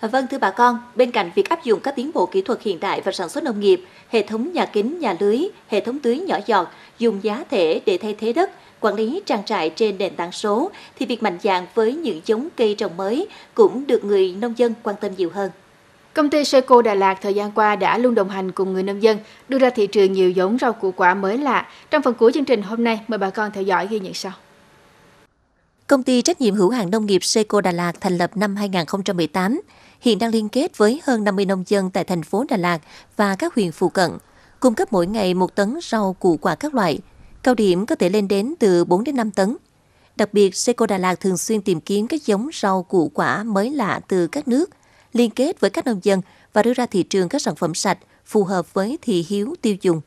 Vâng thưa bà con, bên cạnh việc áp dụng các tiến bộ kỹ thuật hiện đại và sản xuất nông nghiệp, hệ thống nhà kính, nhà lưới, hệ thống tưới nhỏ giọt, dùng giá thể để thay thế đất, quản lý trang trại trên nền tảng số thì việc mạnh dạng với những giống cây trồng mới cũng được người nông dân quan tâm nhiều hơn. Công ty Seco Đà Lạt thời gian qua đã luôn đồng hành cùng người nông dân, đưa ra thị trường nhiều giống rau củ quả mới lạ. Trong phần cuối chương trình hôm nay, mời bà con theo dõi ghi nhận sau. Công ty trách nhiệm hữu hạn nông nghiệp Seco Đà Lạt thành lập năm 2018, hiện đang liên kết với hơn 50 nông dân tại thành phố Đà Lạt và các huyện phụ cận, cung cấp mỗi ngày một tấn rau củ quả các loại. Cao điểm có thể lên đến từ 4 đến 5 tấn. Đặc biệt, Seco Đà Lạt thường xuyên tìm kiếm các giống rau củ quả mới lạ từ các nước, liên kết với các nông dân và đưa ra thị trường các sản phẩm sạch phù hợp với thị hiếu tiêu dùng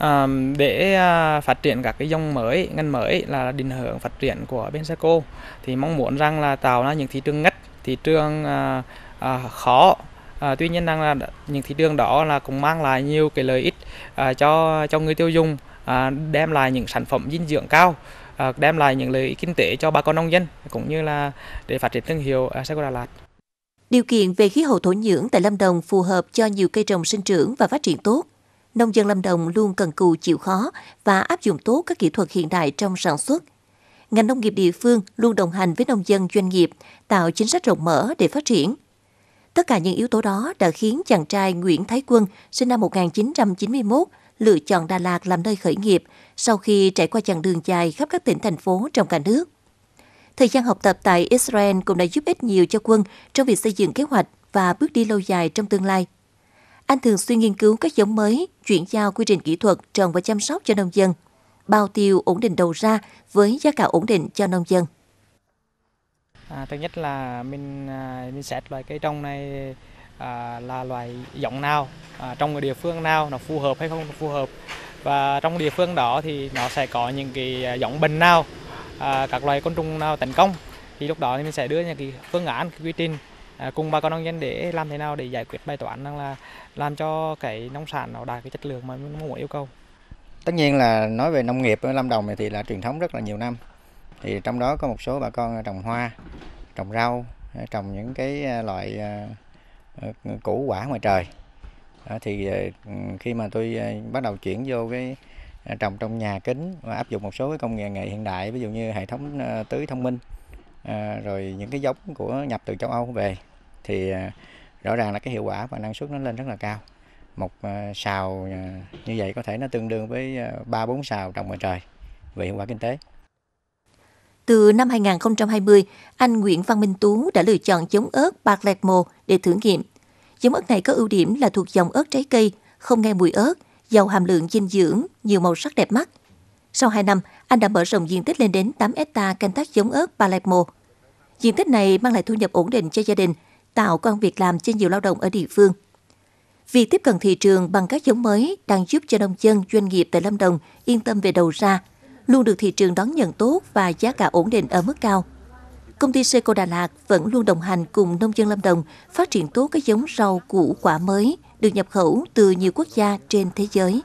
à, để à, phát triển các cái dòng mới ngành mới là định hướng phát triển của bên Saco thì mong muốn rằng là tạo ra những thị trường ngách thị trường à, à, khó à, tuy nhiên rằng là những thị trường đó là cũng mang lại nhiều cái lợi ích à, cho cho người tiêu dùng à, đem lại những sản phẩm dinh dưỡng cao à, đem lại những lợi ích kinh tế cho bà con nông dân cũng như là để phát triển thương hiệu à, Saco Đà Lạt Điều kiện về khí hậu thổ nhưỡng tại Lâm Đồng phù hợp cho nhiều cây trồng sinh trưởng và phát triển tốt nông dân Lâm Đồng luôn cần cù chịu khó và áp dụng tốt các kỹ thuật hiện đại trong sản xuất. Ngành nông nghiệp địa phương luôn đồng hành với nông dân doanh nghiệp, tạo chính sách rộng mở để phát triển. Tất cả những yếu tố đó đã khiến chàng trai Nguyễn Thái Quân, sinh năm 1991, lựa chọn Đà Lạt làm nơi khởi nghiệp sau khi trải qua chặng đường dài khắp các tỉnh thành phố trong cả nước. Thời gian học tập tại Israel cũng đã giúp ích nhiều cho Quân trong việc xây dựng kế hoạch và bước đi lâu dài trong tương lai. Anh thường xuyên nghiên cứu các giống mới, chuyển giao quy trình kỹ thuật trồng và chăm sóc cho nông dân, bao tiêu ổn định đầu ra với giá cả ổn định cho nông dân. À, thứ nhất là mình à, mình xét loại cây trồng này à, là loại giống nào à, trong cái địa phương nào nó phù hợp hay không phù hợp và trong địa phương đó thì nó sẽ có những cái à, giống bệnh nào à, các loài côn trùng nào tấn công thì lúc đó thì mình sẽ đưa những cái phương án cái quy trình À, cùng bà con nông dân để làm thế nào để giải quyết bài toán rằng là làm cho cái nông sản nó đạt cái chất lượng mà mình muốn yêu cầu. Tất nhiên là nói về nông nghiệp ở Lâm Đồng này thì là truyền thống rất là nhiều năm. Thì trong đó có một số bà con trồng hoa, trồng rau, trồng những cái à, loại à, ờ, củ quả ngoài trời. Thì ờ, khi mà tôi ờ, bắt đầu chuyển vô cái trồng trong nhà kính và áp dụng một số cái công nghệ nghệ hiện đại ví dụ như hệ thống tưới thông minh rồi những cái giống của nhập từ châu Âu về thì à, rõ ràng là cái hiệu quả và năng suất nó lên rất là cao một à, sào à, như vậy có thể nó tương đương với ba bốn sào trồng ngoài trời về hiệu quả kinh tế từ năm 2020, anh Nguyễn Văn Minh Tú đã lựa chọn giống ớt bạc lẹt mồ để thử nghiệm. Giống ớt này có ưu điểm là thuộc dòng ớt trái cây, không nghe mùi ớt, giàu hàm lượng dinh dưỡng, nhiều màu sắc đẹp mắt. Sau 2 năm, anh đã mở rộng diện tích lên đến 8 hecta canh tác giống ớt Palermo. Diện tích này mang lại thu nhập ổn định cho gia đình tạo công việc làm cho nhiều lao động ở địa phương. Việc tiếp cận thị trường bằng các giống mới đang giúp cho nông dân, doanh nghiệp tại Lâm Đồng yên tâm về đầu ra, luôn được thị trường đón nhận tốt và giá cả ổn định ở mức cao. Công ty Seco Đà Lạt vẫn luôn đồng hành cùng nông dân Lâm Đồng phát triển tốt các giống rau củ quả mới được nhập khẩu từ nhiều quốc gia trên thế giới.